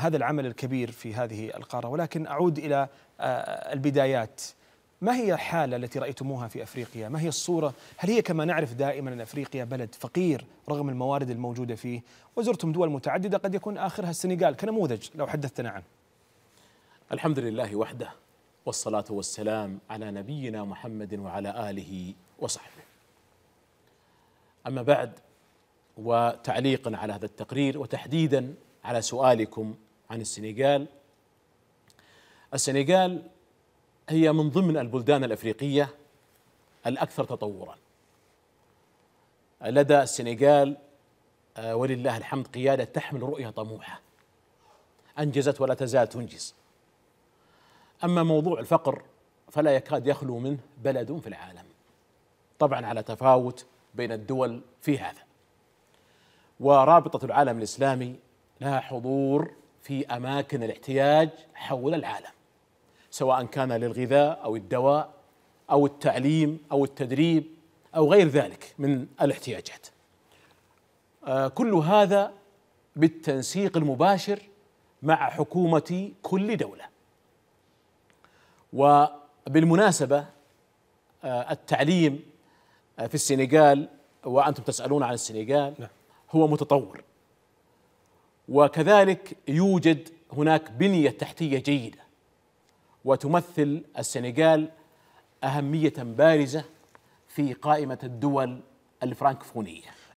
هذا العمل الكبير في هذه القارة ولكن أعود إلى آه، البدايات ما هي الحالة التي رأيتموها في أفريقيا؟ ما هي الصورة؟ هل هي كما نعرف دائما أن أفريقيا بلد فقير رغم الموارد الموجودة فيه؟ وزرتم دول متعددة قد يكون آخرها السنغال كنموذج لو حدثتنا عنه الحمد لله وحده والصلاة والسلام على نبينا محمد وعلى آله وصحبه أما بعد وتعليقا على هذا التقرير وتحديدا على سؤالكم عن السنغال السنغال هي من ضمن البلدان الافريقيه الاكثر تطورا لدى السنغال آه، ولله الحمد قياده تحمل رؤيه طموحه انجزت ولا تزال تنجز اما موضوع الفقر فلا يكاد يخلو منه بلد في العالم طبعا على تفاوت بين الدول في هذا ورابطه العالم الاسلامي لها حضور في اماكن الاحتياج حول العالم سواء كان للغذاء او الدواء او التعليم او التدريب او غير ذلك من الاحتياجات آه، كل هذا بالتنسيق المباشر مع حكومه كل دوله وبالمناسبه آه، التعليم آه، في السنغال وانتم تسالون عن السنغال نعم. هو متطور وكذلك يوجد هناك بنية تحتية جيدة وتمثل السنغال أهمية بارزة في قائمة الدول الفرانكفونية